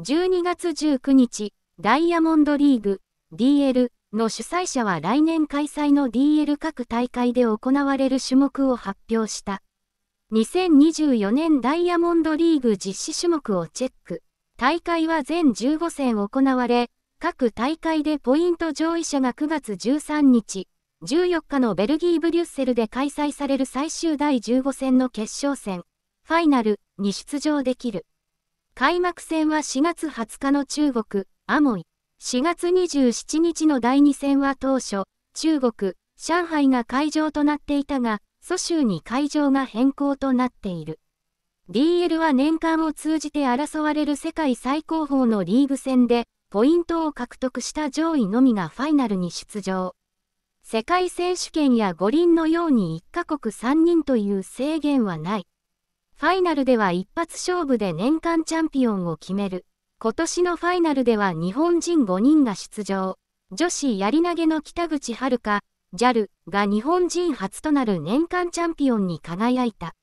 12月19日、ダイヤモンドリーグ DL の主催者は来年開催の DL 各大会で行われる種目を発表した。2024年ダイヤモンドリーグ実施種目をチェック。大会は全15戦行われ、各大会でポイント上位者が9月13日、14日のベルギー・ブリュッセルで開催される最終第15戦の決勝戦、ファイナルに出場できる。開幕戦は4月20日の中国、アモイ。4月27日の第2戦は当初、中国、上海が会場となっていたが、蘇州に会場が変更となっている。DL は年間を通じて争われる世界最高峰のリーグ戦で、ポイントを獲得した上位のみがファイナルに出場。世界選手権や五輪のように1カ国3人という制限はない。ファイナルでは一発勝負で年間チャンピオンを決める。今年のファイナルでは日本人5人が出場。女子やり投げの北口遥、JAL が日本人初となる年間チャンピオンに輝いた。